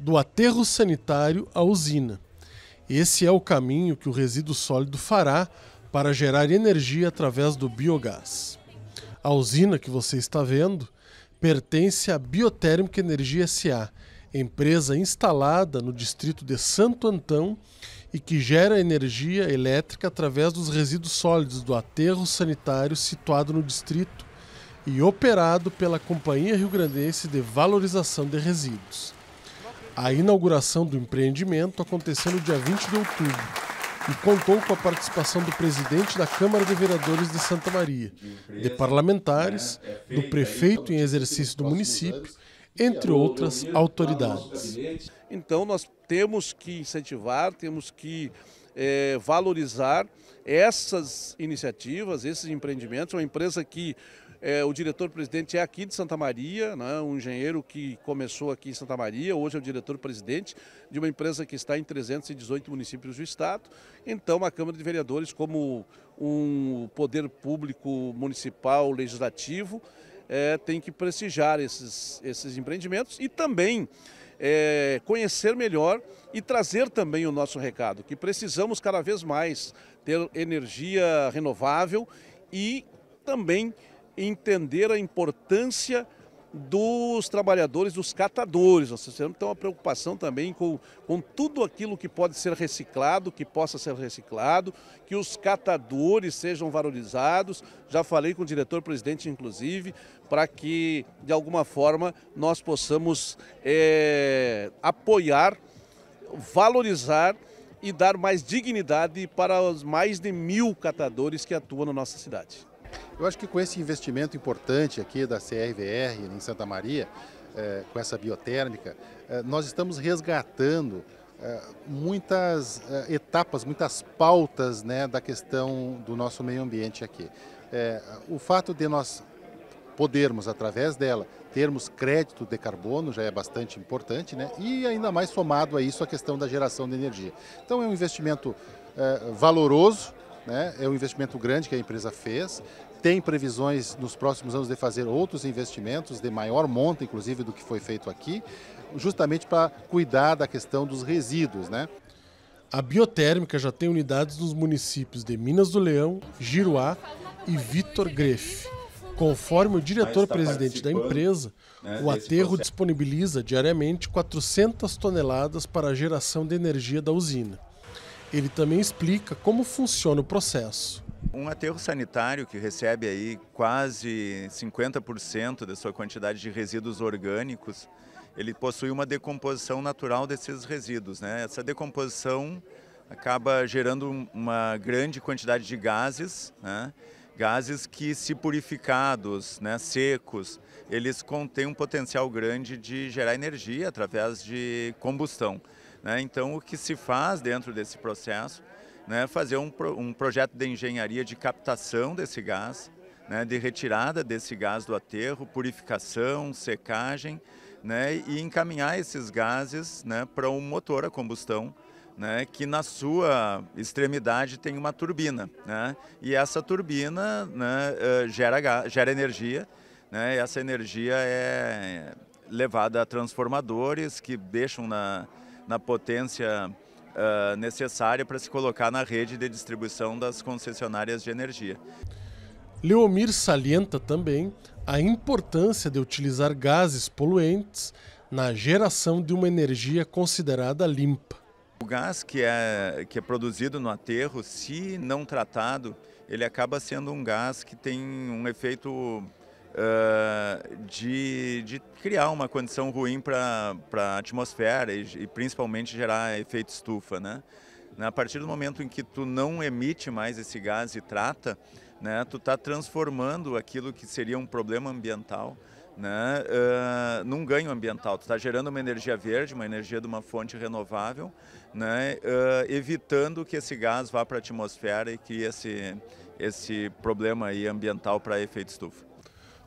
do aterro sanitário à usina. Esse é o caminho que o resíduo sólido fará para gerar energia através do biogás. A usina que você está vendo pertence à Biotérmica Energia SA, empresa instalada no distrito de Santo Antão e que gera energia elétrica através dos resíduos sólidos do aterro sanitário situado no distrito e operado pela Companhia Rio Grandense de Valorização de Resíduos. A inauguração do empreendimento aconteceu no dia 20 de outubro e contou com a participação do presidente da Câmara de Vereadores de Santa Maria, de parlamentares, né, é do prefeito em exercício do município, entre outras autoridades. Então, nós temos que incentivar, temos que é, valorizar essas iniciativas, esses empreendimentos. Uma empresa que é, o diretor-presidente é aqui de Santa Maria, né, um engenheiro que começou aqui em Santa Maria, hoje é o diretor-presidente de uma empresa que está em 318 municípios do estado. Então, a Câmara de Vereadores, como um poder público municipal legislativo, é, tem que prestigiar esses, esses empreendimentos e também é, conhecer melhor e trazer também o nosso recado, que precisamos cada vez mais ter energia renovável e também entender a importância dos trabalhadores, dos catadores. Nós temos então, uma preocupação também com, com tudo aquilo que pode ser reciclado, que possa ser reciclado, que os catadores sejam valorizados. Já falei com o diretor-presidente, inclusive, para que, de alguma forma, nós possamos é, apoiar, valorizar e dar mais dignidade para os mais de mil catadores que atuam na nossa cidade. Eu acho que com esse investimento importante aqui da CRVR em Santa Maria, eh, com essa biotérmica, eh, nós estamos resgatando eh, muitas etapas, muitas pautas né, da questão do nosso meio ambiente aqui. o fato de nós podermos, através dela, termos crédito de carbono já é bastante importante, né? e ainda mais somado a isso a questão da geração de energia. Então é um investimento valoroso, né? É um investimento grande que a empresa fez, tem previsões nos próximos anos de fazer outros investimentos de maior monta, inclusive, do que foi feito aqui, justamente para cuidar da questão dos resíduos. Né? A biotérmica já tem unidades nos municípios de Minas do Leão, Giruá e Vitor Greff. Conforme o diretor-presidente tá da empresa, né, o aterro disponibiliza diariamente 400 toneladas para a geração de energia da usina. Ele também explica como funciona o processo. Um aterro sanitário que recebe aí quase 50% da sua quantidade de resíduos orgânicos, ele possui uma decomposição natural desses resíduos. Né? Essa decomposição acaba gerando uma grande quantidade de gases, né? gases que, se purificados, né? secos, eles contêm um potencial grande de gerar energia através de combustão. Né? Então, o que se faz dentro desse processo né, é fazer um, um projeto de engenharia de captação desse gás, né, de retirada desse gás do aterro, purificação, secagem, né, e encaminhar esses gases né, para um motor a combustão, né, que na sua extremidade tem uma turbina. Né, e essa turbina né, eh, gera, gera energia, né, essa energia é levada a transformadores que deixam na, na potência uh, necessária para se colocar na rede de distribuição das concessionárias de energia. Leomir salienta também a importância de utilizar gases poluentes na geração de uma energia considerada limpa. O gás que é, que é produzido no aterro, se não tratado, ele acaba sendo um gás que tem um efeito uh, de, de criar uma condição ruim para a atmosfera e, e, principalmente gerar efeito estufa, né? né? A partir do momento em que tu não emite mais esse gás e trata, né, tu está transformando aquilo que seria um problema ambiental né, uh, num ganho ambiental. Tu está gerando uma energia verde, uma energia de uma fonte renovável, né, uh, evitando que esse gás vá para a atmosfera e crie esse, esse problema aí ambiental para efeito estufa.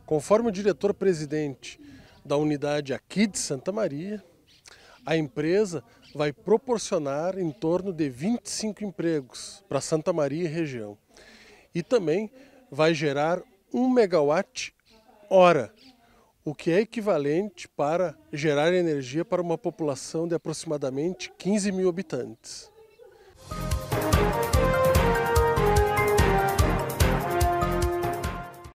Conforme o diretor-presidente da unidade aqui de Santa Maria, a empresa vai proporcionar em torno de 25 empregos para Santa Maria e região. E também vai gerar 1 megawatt hora, o que é equivalente para gerar energia para uma população de aproximadamente 15 mil habitantes.